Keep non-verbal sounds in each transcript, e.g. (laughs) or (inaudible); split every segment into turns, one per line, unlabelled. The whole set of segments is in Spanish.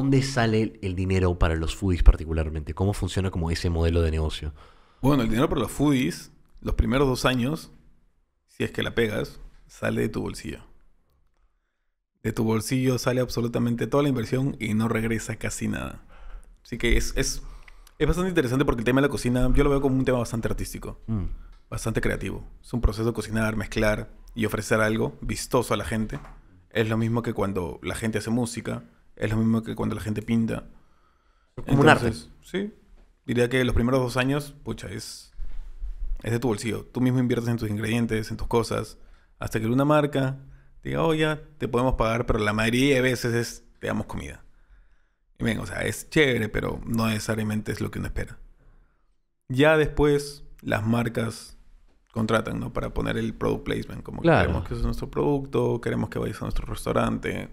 ¿dónde sale el dinero para los foodies particularmente? ¿Cómo funciona como ese modelo de
negocio? Bueno, el dinero para los foodies, los primeros dos años, si es que la pegas, sale de tu bolsillo. De tu bolsillo sale absolutamente toda la inversión y no regresa casi nada. Así que es, es, es bastante interesante porque el tema de la cocina yo lo veo como un tema bastante artístico, mm. bastante creativo. Es un proceso de cocinar, mezclar y ofrecer algo vistoso a la gente. Es lo mismo que cuando la gente hace música es lo mismo que cuando la gente pinta. Como un arte. Sí. Diría que los primeros dos años, pucha, es, es de tu bolsillo. Tú mismo inviertes en tus ingredientes, en tus cosas, hasta que una marca diga, oye, oh, te podemos pagar, pero la mayoría de veces es, te damos comida. Y bien, o sea, es chévere, pero no necesariamente es lo que uno espera. Ya después, las marcas contratan, ¿no? Para poner el product placement, como que queremos que sea nuestro producto, queremos que vayas a nuestro restaurante,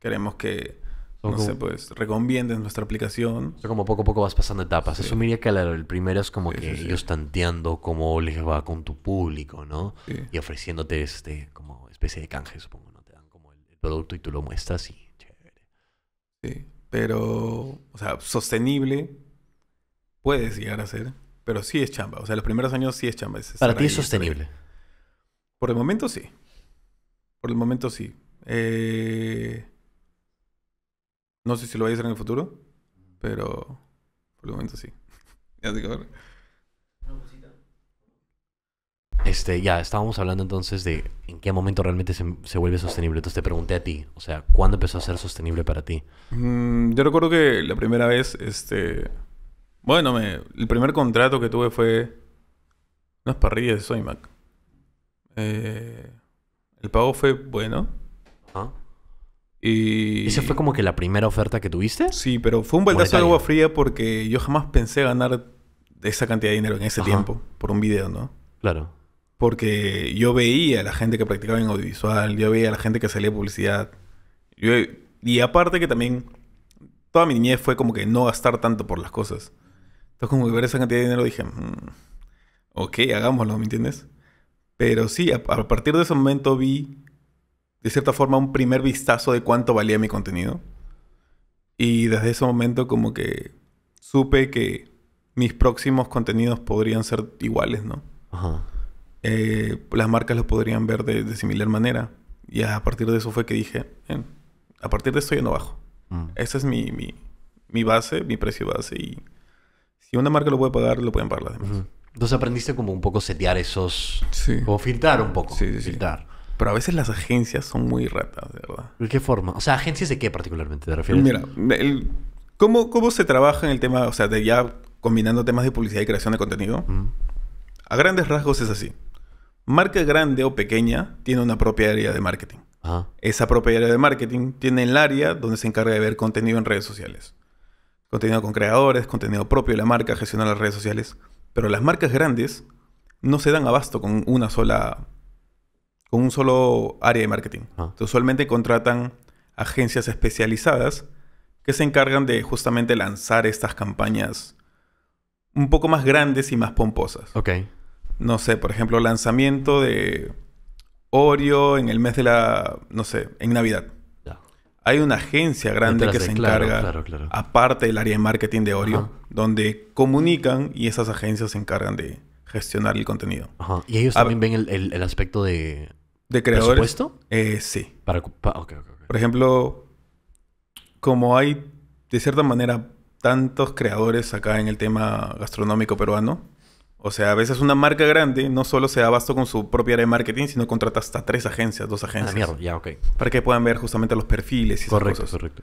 queremos que no sé, pues recomienden nuestra aplicación. como poco a poco vas pasando etapas. eso Asumiría que el
primero es como que ellos tanteando cómo les va con tu público, ¿no? Y ofreciéndote este como especie de canje, supongo, ¿no? Te dan como el, producto y tú lo muestras y chévere.
Sí, pero, o sea, sostenible puedes llegar a ser, pero sí es chamba. O sea, los primeros años sí es chamba. Para ti es sostenible. Por el momento sí. Por el momento sí. Eh no sé si lo vaya a hacer en el futuro, pero por el momento sí. (laughs) ya
Este, ya, estábamos hablando entonces de en qué momento realmente se, se, vuelve sostenible. Entonces te pregunté a ti, o sea, ¿cuándo empezó a ser sostenible para ti?
Mm, yo recuerdo que la primera vez, este. Bueno, me, el primer contrato que tuve fue unas parrillas de Soymac. Eh, el pago fue bueno. Ah. Y... ¿Esa fue como que la primera oferta que tuviste? Sí, pero fue un baldazo de agua fría porque yo jamás pensé ganar esa cantidad de dinero en ese tiempo por un video, ¿no? Claro. Porque yo veía a la gente que practicaba en audiovisual, yo veía a la gente que salía de publicidad. Yo... y aparte que también toda mi niñez fue como que no gastar tanto por las cosas. Entonces como que ver esa cantidad de dinero dije, mm, ok, hagámoslo, ¿me entiendes? Pero sí, a partir de ese momento vi de cierta forma, un primer vistazo de cuánto valía mi contenido. Y desde ese momento como que supe que mis próximos contenidos podrían ser iguales, ¿no? Eh, las marcas los podrían ver de, similar manera. Y a partir de eso fue que dije, a partir de esto yo no bajo. Mm. Esa es mi, mi, base, mi precio base. Y si una marca lo puede pagar, lo pueden pagar las demás. Entonces aprendiste como un poco setear esos... Sí. Como filtrar un poco. Sí, sí,
filtrar. Pero a veces las agencias son muy ratas, de verdad. ¿De qué forma? O sea, agencias de qué particularmente te
refieres? Mira, ¿cómo, ¿cómo, se trabaja en el tema, o sea, de ya combinando temas de publicidad y creación de contenido? A grandes rasgos es así. Marca grande o pequeña tiene una propia área de marketing. Esa propia área de marketing tiene el área donde se encarga de ver contenido en redes sociales. Contenido con creadores, contenido propio de la marca, gestionar las redes sociales. Pero las marcas grandes no se dan abasto con una sola con un solo área de marketing. Ah. usualmente contratan agencias especializadas que se encargan de justamente lanzar estas campañas un poco más grandes y más pomposas. Ok. No sé, por ejemplo, lanzamiento de Oreo en el mes de la, no sé, en Navidad. Hay una agencia grande que se encarga, aparte del área de marketing de Oreo, donde comunican y esas agencias se encargan de gestionar el contenido. Ajá. Y ellos también ven el aspecto de, de creadores. Eh, sí. Para, okay, okay, Por ejemplo, como hay de cierta manera tantos creadores acá en el tema gastronómico peruano, o sea, a veces una marca grande no solo se da abasto con su propia área de marketing, sino contrata hasta tres agencias, dos ah, agencias. Ah, mierda, ya, ok. Para que puedan ver justamente los perfiles y esas cosas. Correcto, correcto.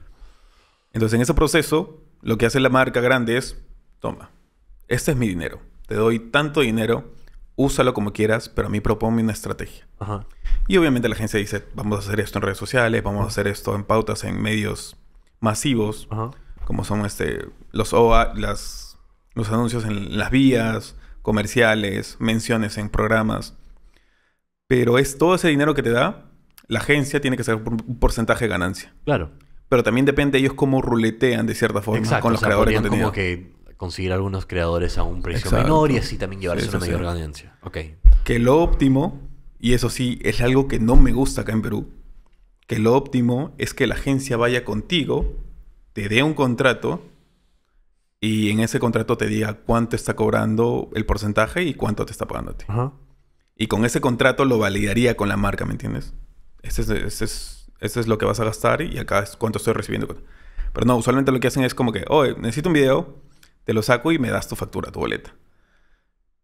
Entonces, en ese proceso, lo que hace la marca grande es, toma, este es mi dinero. Te doy tanto dinero, úsalo como quieras, pero a mí propongo una estrategia. Ajá. Y obviamente la agencia dice, vamos a hacer esto en redes sociales, vamos a hacer esto en pautas en medios masivos, como son este, los OA, los anuncios en las vías, comerciales, menciones en programas. Pero es todo ese dinero que te da, la agencia tiene que ser... un porcentaje de ganancia. Claro. Pero también depende de ellos cómo ruletean de cierta forma con los creadores de contenido. como
que conseguir algunos creadores a un precio menor y así también llevarse una mayor ganancia. Ok.
Que lo óptimo y eso sí, es algo que no me gusta acá en Perú. Que lo óptimo es que la agencia vaya contigo, te dé un contrato y en ese contrato te diga cuánto está cobrando el porcentaje y cuánto te está pagando a ti. Y con ese contrato lo validaría con la marca, ¿me entiendes? Este es, es, es lo que vas a gastar y acá es cuánto estoy recibiendo. Pero no, usualmente lo que hacen es como que, oye, necesito un video, te lo saco y me das tu factura, tu boleta.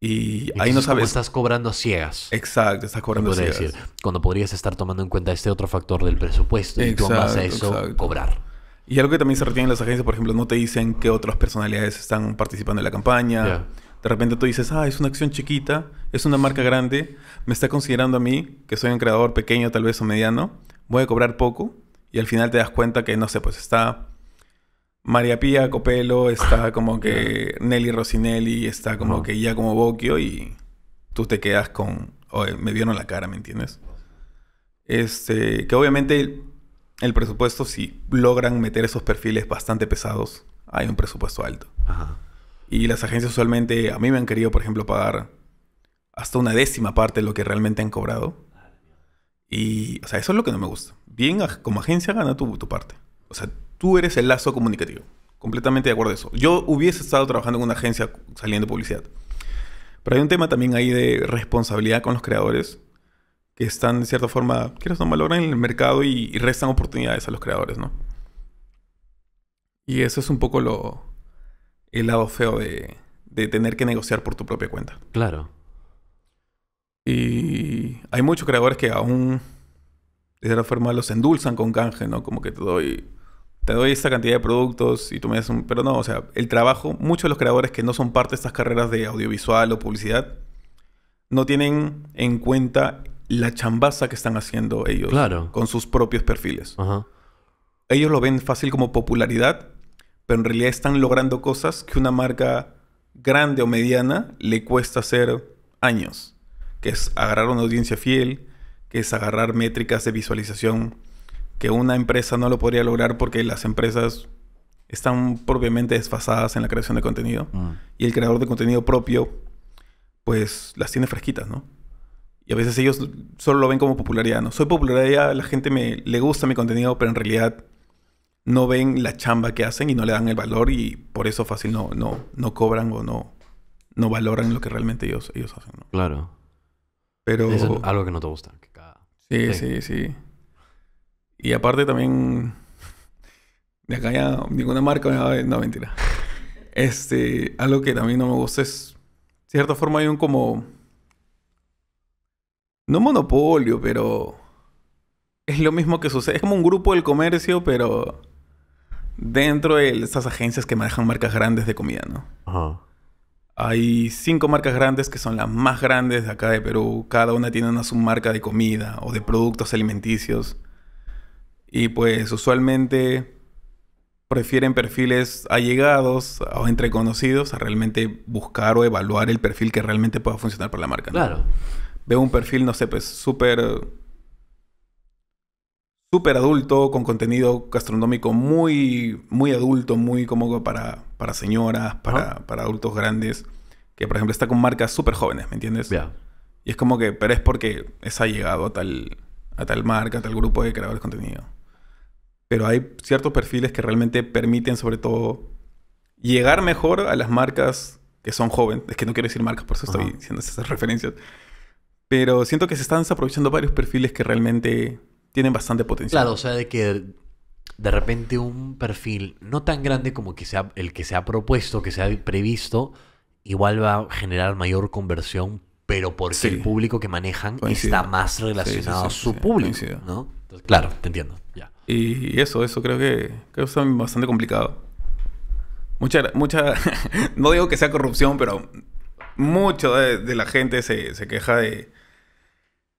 Y ahí no sabes. Estás
cobrando ciegas. Exacto, estás cobrando ciegas. Decir, cuando podrías estar tomando en cuenta este otro factor del presupuesto y tú vas a eso cobrar.
Y algo que también se retiene en las agencias, por ejemplo, no te dicen qué otras personalidades están participando en la campaña. De repente tú dices, ah, es una acción chiquita, es una marca grande, me está considerando a mí, que soy un creador pequeño tal vez o mediano, voy a cobrar poco y al final te das cuenta que, no sé, pues está María Pía Copelo, está ah, como que Nelly rossinelli está como que ya como Bocchio y tú te quedas con, me vieron la cara, ¿me entiendes? Este, que obviamente el, presupuesto, si logran meter esos perfiles bastante pesados, hay un presupuesto alto. Y las agencias usualmente, a mí me han querido, por ejemplo, pagar hasta una décima parte de lo que realmente han cobrado. Y, o sea, eso es lo que no me gusta. Bien, como agencia, gana tu, tu parte. O sea, tú eres el lazo comunicativo. Completamente de acuerdo a eso. Yo hubiese estado trabajando en una agencia saliendo publicidad. Pero hay un tema también ahí de responsabilidad con los creadores que están de cierta forma, que no valoran en el mercado y, restan oportunidades a los creadores, ¿no? Y eso es un poco lo el lado feo de, de tener que negociar por tu propia cuenta. Claro. Y hay muchos creadores que aún de cierta forma los endulzan con canje, ¿no? Como que te doy te doy esta cantidad de productos y tú me das un... Pero no, o sea, el trabajo, muchos de los creadores que no son parte de estas carreras de audiovisual o publicidad, no tienen en cuenta la chambaza que están haciendo ellos claro. con sus propios perfiles. Ellos lo ven fácil como popularidad, pero en realidad están logrando cosas que una marca grande o mediana le cuesta hacer años, que es agarrar una audiencia fiel, que es agarrar métricas de visualización que una empresa no lo podría lograr porque las empresas están propiamente desfasadas en la creación de contenido. Mm. Y el creador de contenido propio, pues las tiene fresquitas, ¿no? Y a veces ellos solo lo ven como popularidad, ¿no? Soy popularidad, la gente me, le gusta mi contenido, pero en realidad no ven la chamba que hacen y no le dan el valor y por eso fácil no, no, no cobran o no, no valoran lo que realmente ellos, ellos hacen, ¿no? Claro. Pero... es algo que no te gusta. sí, sí, sí. Y aparte también, de acá ya ninguna marca me va a no mentira. Este, algo que también no me gusta es, de cierta forma hay un como, no monopolio, pero es lo mismo que sucede, es como un grupo del comercio, pero dentro de estas agencias que manejan marcas grandes de comida, ¿no? Ajá. Hay cinco marcas grandes que son las más grandes de acá de Perú. Cada una tiene una marca de comida o de productos alimenticios. Y pues usualmente prefieren perfiles allegados o entre conocidos a realmente buscar o evaluar el perfil que realmente pueda funcionar para la marca. Claro. Veo un perfil, no sé, pues súper... Súper adulto, con contenido gastronómico muy, muy adulto, muy como para, para señoras, para, adultos grandes, que por ejemplo está con marcas súper jóvenes, ¿me entiendes? Ya. Y es como que, pero es porque es allegado a tal, a tal marca, a tal grupo de creadores de contenido pero hay ciertos perfiles que realmente permiten sobre todo llegar mejor a las marcas que son jóvenes. Es que no quiero decir marcas, por eso estoy diciendo esas referencias. Pero siento que se están desaprovechando varios perfiles que realmente tienen bastante potencial. Claro, o sea, de que de repente un
perfil no tan grande como que sea el que se ha propuesto, que se ha previsto, igual va a generar mayor conversión, pero porque el público que manejan está más relacionado
a su público. ¿no? claro, te entiendo. Ya. Y eso, eso creo que, que es bastante complicado. Mucha, mucha, (laughs) no digo que sea corrupción, pero mucho de, la gente se, queja de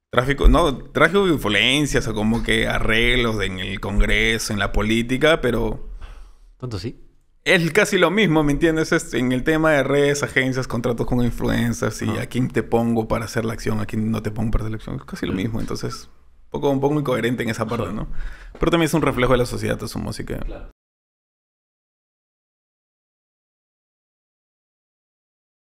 tráfico, no, tráfico de influencias o como que arreglos en el Congreso, en la política, pero... Tanto sí. Es casi lo mismo, ¿me entiendes? en el tema de redes, agencias, contratos con influencers y a quién te pongo para hacer la acción, a quién no te pongo para hacer la acción. Es casi lo mismo, entonces poco, un poco coherente en esa parte, ¿no? Pero también es un reflejo de la sociedad su música.